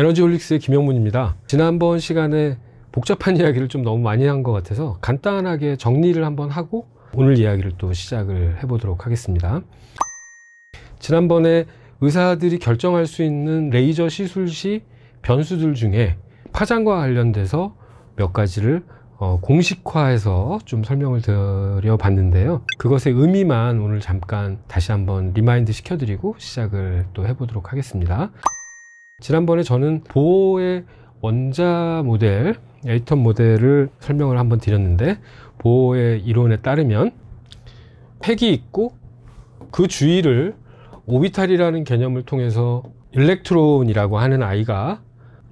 에너지홀릭스의 김영문입니다. 지난번 시간에 복잡한 이야기를 좀 너무 많이 한 것 같아서 간단하게 정리를 한번 하고 오늘 이야기를 또 시작을 해보도록 하겠습니다. 지난번에 의사들이 결정할 수 있는 레이저 시술 시 변수들 중에 파장과 관련돼서 몇 가지를 어, 공식화해서 좀 설명을 드려봤는데요. 그것의 의미만 오늘 잠깐 다시 한번 리마인드 시켜드리고 시작을 또 해보도록 하겠습니다. 지난번에 저는 보호의 원자 모델, 에이턴 모델을 설명을 한번 드렸는데 보호의 이론에 따르면 팩이 있고 그 주위를 오비탈이라는 개념을 통해서 일렉트론이라고 하는 아이가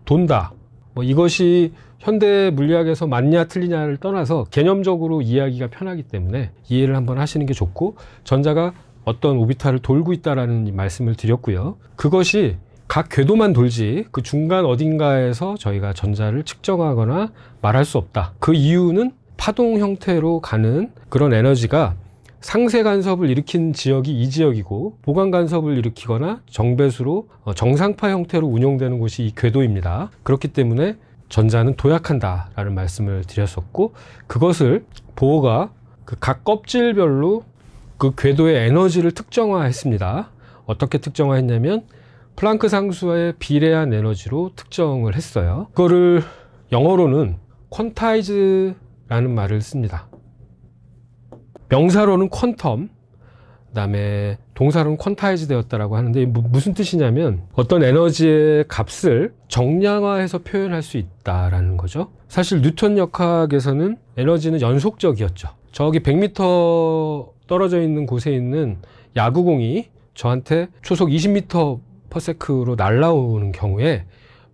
돈다 뭐 이것이 현대 물리학에서 맞냐 틀리냐를 떠나서 개념적으로 이해하기가 편하기 때문에 이해를 한번 하시는 게 좋고 전자가 어떤 오비탈을 돌고 있다라는 말씀을 드렸고요 그것이 각 궤도만 돌지 그 중간 어딘가에서 저희가 전자를 측정하거나 말할 수 없다. 그 이유는 파동 형태로 가는 그런 에너지가 상세 간섭을 일으킨 지역이 이 지역이고 보강 간섭을 일으키거나 정배수로 어, 정상파 형태로 운영되는 곳이 이 궤도입니다. 그렇기 때문에 전자는 도약한다 라는 말씀을 드렸었고 그것을 보호가 그각 껍질별로 그 궤도의 에너지를 특정화했습니다. 어떻게 특정화했냐면 플랑크 상수의 비례한 에너지로 특정을 했어요. 그거를 영어로는 퀀타이즈라는 말을 씁니다. 명사로는 퀀텀, 그다음에 동사로는 퀀타이즈 되었다라고 하는데 무슨 뜻이냐면 어떤 에너지의 값을 정량화해서 표현할 수 있다라는 거죠. 사실 뉴턴 역학에서는 에너지는 연속적이었죠. 저기 100m 떨어져 있는 곳에 있는 야구공이 저한테 초속 20m 퍼세크로 날라오는 경우에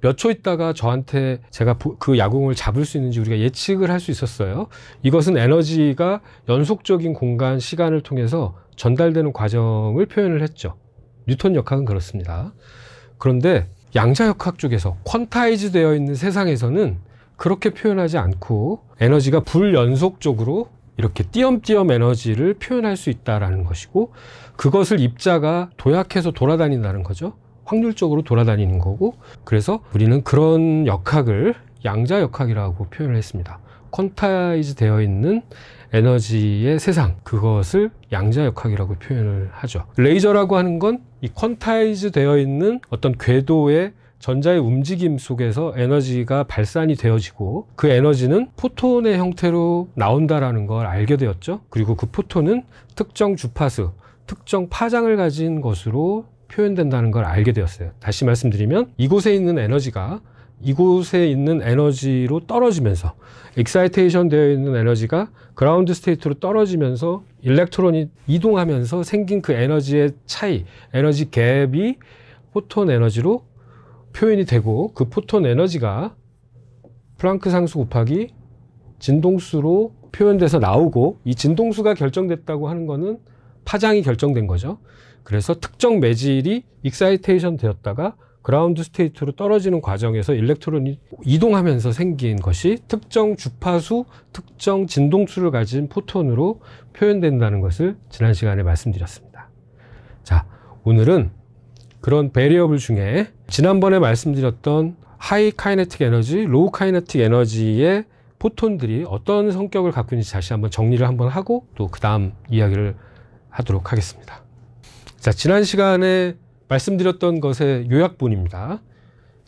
몇 초 있다가 저한테 제가 그야공을 잡을 수 있는지 우리가 예측을 할 수 있었어요. 이것은 에너지가 연속적인 공간 시간을 통해서 전달되는 과정을 표현을 했죠. 뉴턴 역학은 그렇습니다. 그런데 양자역학 쪽에서 퀀타이즈 되어 있는 세상에서는 그렇게 표현하지 않고 에너지가 불연속적으로 이렇게 띄엄띄엄 에너지를 표현할 수 있다라는 것이고 그것을 입자가 도약해서 돌아다닌다는 거죠. 확률적으로 돌아다니는 거고 그래서 우리는 그런 역학을 양자 역학이라고 표현을 했습니다. 퀀타이즈 되어 있는 에너지의 세상 그것을 양자 역학이라고 표현을 하죠. 레이저라고 하는 건 이 퀀타이즈 되어 있는 어떤 궤도의 전자의 움직임 속에서 에너지가 발산이 되어지고 그 에너지는 포톤의 형태로 나온다라는 걸 알게 되었죠. 그리고 그 포톤은 특정 주파수, 특정 파장을 가진 것으로 표현된다는 걸 알게 되었어요. 다시 말씀드리면 이곳에 있는 에너지가 이곳에 있는 에너지로 떨어지면서 엑사이테이션 되어 있는 에너지가 그라운드 스테이트로 떨어지면서 일렉트론이 이동하면서 생긴 그 에너지의 차이, 에너지 갭이 포톤 에너지로 표현이 되고 그 포톤 에너지가 플랑크 상수 곱하기 진동수로 표현돼서 나오고 이 진동수가 결정됐다고 하는 거는 파장이 결정된 거죠. 그래서 특정 매질이 익사이테이션 되었다가 그라운드 스테이트로 떨어지는 과정에서 일렉트론이 이동하면서 생긴 것이 특정 주파수, 특정 진동수를 가진 포톤으로 표현된다는 것을 지난 시간에 말씀드렸습니다. 자, 오늘은 그런 베리어블 중에 지난번에 말씀드렸던 하이 카이네틱 에너지, 로우 카이네틱 에너지의 포톤들이 어떤 성격을 갖고 있는지 다시 한번 정리를 한번 하고 또 그 다음 이야기를 하도록 하겠습니다. 자, 지난 시간에 말씀드렸던 것의 요약본입니다.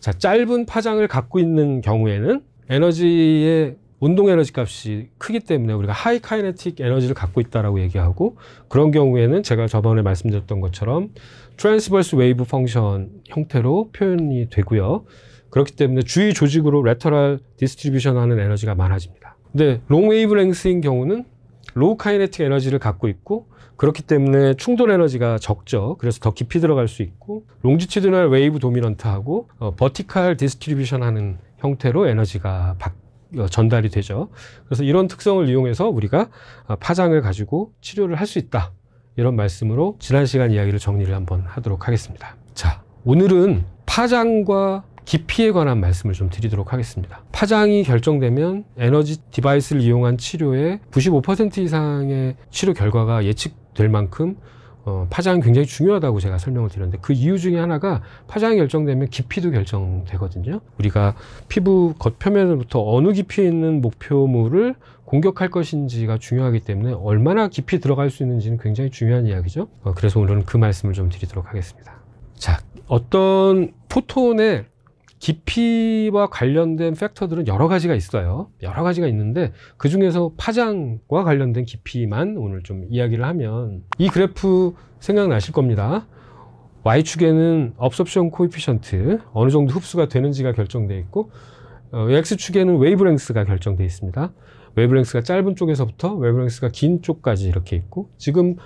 자, 짧은 파장을 갖고 있는 경우에는 에너지의 운동 에너지 값이 크기 때문에 우리가 하이 카이네틱 에너지를 갖고 있다라고 얘기하고 그런 경우에는 제가 저번에 말씀드렸던 것처럼 트랜스버스 웨이브 펑션 형태로 표현이 되고요. 그렇기 때문에 주위 조직으로 레터럴 디스트리뷰션 하는 에너지가 많아집니다. 근데 롱 웨이브 랭스인 경우는 로우 카이네틱 에너지를 갖고 있고 그렇기 때문에 충돌 에너지가 적죠. 그래서 더 깊이 들어갈 수 있고 롱지튜드널 웨이브 도미넌트하고 어, 버티칼 디스트리뷰션 하는 형태로 에너지가 바, 어, 전달이 되죠. 그래서 이런 특성을 이용해서 우리가 어, 파장을 가지고 치료를 할 수 있다. 이런 말씀으로 지난 시간 이야기를 정리를 한번 하도록 하겠습니다. 자, 오늘은 파장과 깊이에 관한 말씀을 좀 드리도록 하겠습니다. 파장이 결정되면 에너지 디바이스를 이용한 치료의 95% 이상의 치료 결과가 예측 될 만큼 어, 파장이 굉장히 중요하다고 제가 설명을 드렸는데 그 이유 중에 하나가 파장이 결정되면 깊이도 결정되거든요. 우리가 피부 겉표면부터 어느 깊이 있는 목표물을 공격할 것인지가 중요하기 때문에 얼마나 깊이 들어갈 수 있는지는 굉장히 중요한 이야기죠. 어, 그래서 오늘은 그 말씀을 좀 드리도록 하겠습니다. 자, 어떤 포톤의 깊이와 관련된 팩터들은 여러 가지가 있어요. 여러 가지가 있는데 그 중에서 파장과 관련된 깊이만 오늘 좀 이야기를 하면 이 그래프 생각나실 겁니다. Y축에는 업섭션 코이피션트 어느 정도 흡수가 되는지가 결정되어 있고 어, X축에는 웨이브랭스가 결정되어 있습니다. 웨이브랭스가 짧은 쪽에서부터 웨이브랭스가 긴 쪽까지 이렇게 있고 지금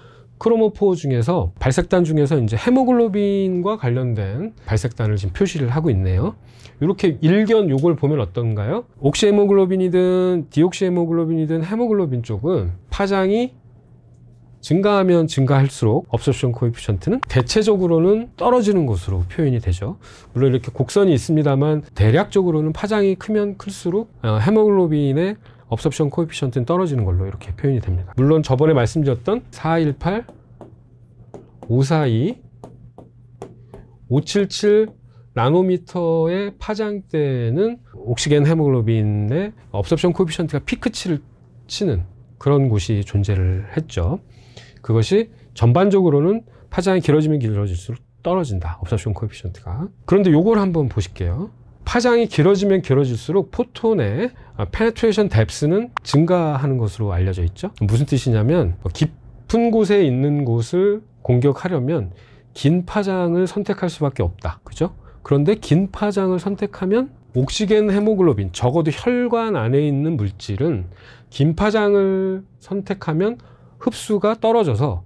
크로모포 중에서 발색단 중에서 이제 헤모글로빈과 관련된 발색단을 지금 표시를 하고 있네요. 이렇게 일견 요걸 보면 어떤가요? 옥시헤모글로빈이든 디옥시헤모글로빈이든 헤모글로빈 쪽은 파장이 증가하면 증가할수록 업소션 코이피션트는 대체적으로는 떨어지는 것으로 표현이 되죠. 물론 이렇게 곡선이 있습니다만 대략적으로는 파장이 크면 클수록 어, 헤모글로빈의 업섭션 코에피션트는 떨어지는 걸로 이렇게 표현이 됩니다. 물론 저번에 말씀드렸던 418, 542, 577 나노미터의 파장대는 옥시겐 헤모글로빈의 업섭션 코피션트가 피크치를 치는 그런 곳이 존재를 했죠. 그것이 전반적으로는 파장이 길어지면 길어질수록 떨어진다. 업섭션 코피션트가. 그런데 요걸 한번 보실게요. 파장이 길어지면 길어질수록 포톤의 페네트레이션 아, 뎁스는 증가하는 것으로 알려져 있죠 무슨 뜻이냐면 뭐 깊은 곳에 있는 곳을 공격하려면 긴 파장을 선택할 수밖에 없다 그죠? 그런데 긴 파장을 선택하면 옥시겐 헤모글로빈 적어도 혈관 안에 있는 물질은 긴 파장을 선택하면 흡수가 떨어져서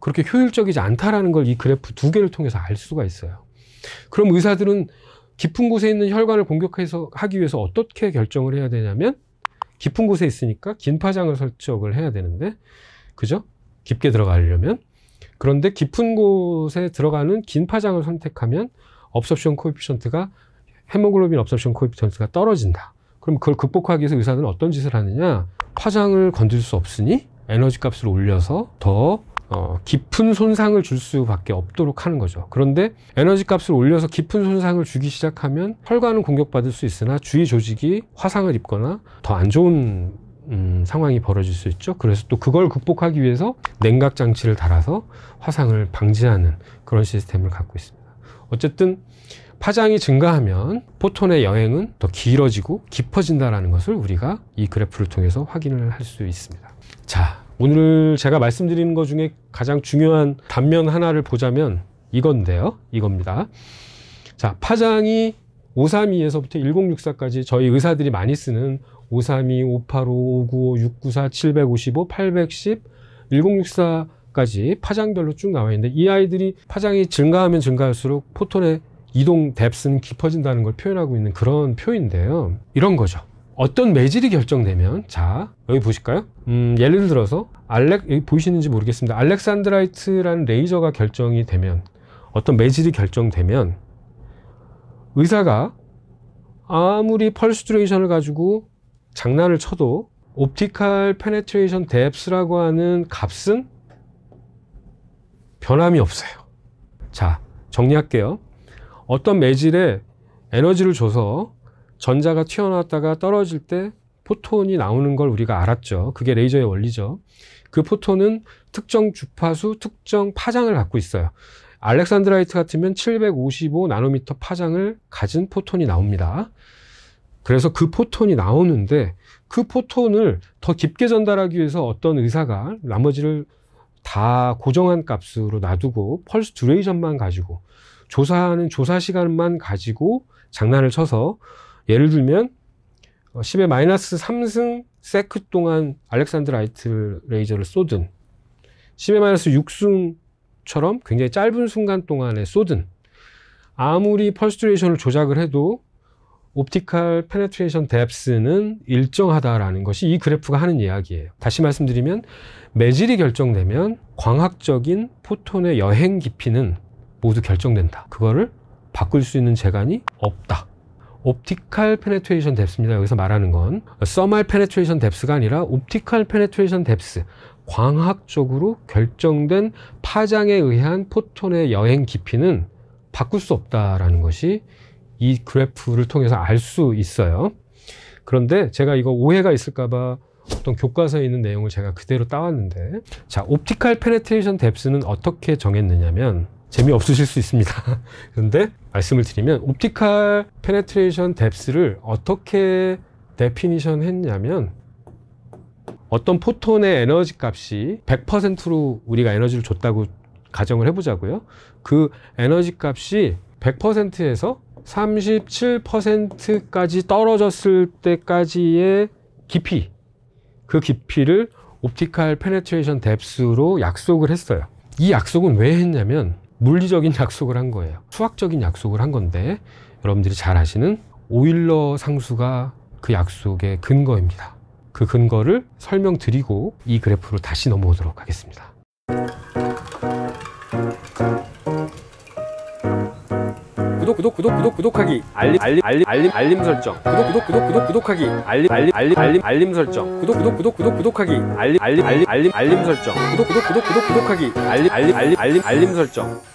그렇게 효율적이지 않다라는 걸 이 그래프 두 개를 통해서 알 수가 있어요 그럼 의사들은 깊은 곳에 있는 혈관을 공격해서 하기 위해서 어떻게 결정을 해야 되냐면 깊은 곳에 있으니까 긴 파장을 설정을 해야 되는데 그죠? 깊게 들어가려면 그런데 깊은 곳에 들어가는 긴 파장을 선택하면 업섭션 코이피션트가 헤모글로빈 업섭션 코이피션트가 떨어진다. 그럼 그걸 극복하기 위해서 의사는 어떤 짓을 하느냐? 파장을 건들 수 없으니 에너지 값을 올려서 더 어, 깊은 손상을 줄 수밖에 없도록 하는 거죠. 그런데 에너지 값을 올려서 깊은 손상을 주기 시작하면 혈관은 공격받을 수 있으나 주위 조직이 화상을 입거나 더 안 좋은 음, 상황이 벌어질 수 있죠. 그래서 또 그걸 극복하기 위해서 냉각 장치를 달아서 화상을 방지하는 그런 시스템을 갖고 있습니다. 어쨌든 파장이 증가하면 포톤의 여행은 더 길어지고 깊어진다라는 것을 우리가 이 그래프를 통해서 확인을 할 수 있습니다. 자, 오늘 제가 말씀드리는 것 중에 가장 중요한 단면 하나를 보자면 이건데요. 이겁니다. 자, 파장이 532에서부터 1064까지 저희 의사들이 많이 쓰는 532, 585, 595, 694, 755, 810, 1064까지 파장별로 쭉 나와 있는데 이 아이들이 파장이 증가하면 증가할수록 포톤의 이동 뎁스는 깊어진다는 걸 표현하고 있는 그런 표인데요. 이런 거죠. 어떤 매질이 결정되면 자 여기 보실까요 음, 예를 들어서 알렉 여기 보이시는지 모르겠습니다 알렉산드라이트라는 레이저가 결정이 되면 어떤 매질이 결정되면 의사가 아무리 펄스트레이션을 가지고 장난을 쳐도 옵티컬 페네트레이션 뎁스라고 하는 값은 변함이 없어요 자 정리할게요 어떤 매질에 에너지를 줘서 전자가 튀어나왔다가 떨어질 때 포톤이 나오는 걸 우리가 알았죠. 그게 레이저의 원리죠. 그 포톤은 특정 주파수, 특정 파장을 갖고 있어요. 알렉산드라이트 같으면 755 나노미터 파장을 가진 포톤이 나옵니다. 그래서 그 포톤이 나오는데 그 포톤을 더 깊게 전달하기 위해서 어떤 의사가 나머지를 다 고정한 값으로 놔두고 펄스 듀레이션만 가지고 조사하는 조사 시간만 가지고 장난을 쳐서 예를 들면 10의 어, 마이너스 3승 세크 동안 알렉산드 라이트 레이저를 쏘든 10의 마이너스 6승처럼 굉장히 짧은 순간 동안에 쏘든 아무리 펄스트레이션을 조작을 해도 옵티컬 페네트레이션 뎁스는 일정하다라는 것이 이 그래프가 하는 이야기예요. 다시 말씀드리면 매질이 결정되면 광학적인 포톤의 여행 깊이는 모두 결정된다. 그거를 바꿀 수 있는 재간이 없다. 옵티칼 페네트레이션 뎁스입니다. 여기서 말하는 건 서말 페네트레이션 뎁스가 아니라 옵티칼 페네트레이션 뎁스 광학적으로 결정된 파장에 의한 포톤의 여행 깊이는 바꿀 수 없다라는 것이 이 그래프를 통해서 알 수 있어요. 그런데 제가 이거 오해가 있을까봐 어떤 교과서에 있는 내용을 제가 그대로 따왔는데 자 옵티칼 페네트레이션 뎁스는 어떻게 정했느냐면 재미없으실 수 있습니다 그런데 말씀을 드리면 옵티칼 페네트레이션 뎁스를 어떻게 데피니션 했냐면 어떤 포톤의 에너지 값이 100%로 우리가 에너지를 줬다고 가정을 해보자고요 그 에너지 값이 100%에서 37%까지 떨어졌을 때까지의 깊이 그 깊이를 옵티칼 페네트레이션 뎁스로 약속을 했어요 이 약속은 왜 했냐면 물리적인 약속을 한 거예요. 수학적인 약속을 한 건데 여러분들이 잘 아시는 오일러 상수가 그 약속의 근거입니다. 그 근거를 설명드리고 이 그래프로 다시 넘어오도록 하겠습니다. 구독 구독 구독 구독 구독하기 알림 알림 알림 알림 알림 설정 구독 구독 구독 구독 구독하기 알림 알림 알림 알림 알림 설정 구독 구독 구독 구독 구독하기 알림 알림 알림 알림 알림 설정 구독 구독 구독 구독 구독하기 알림 알림 알림 알림 알림 설정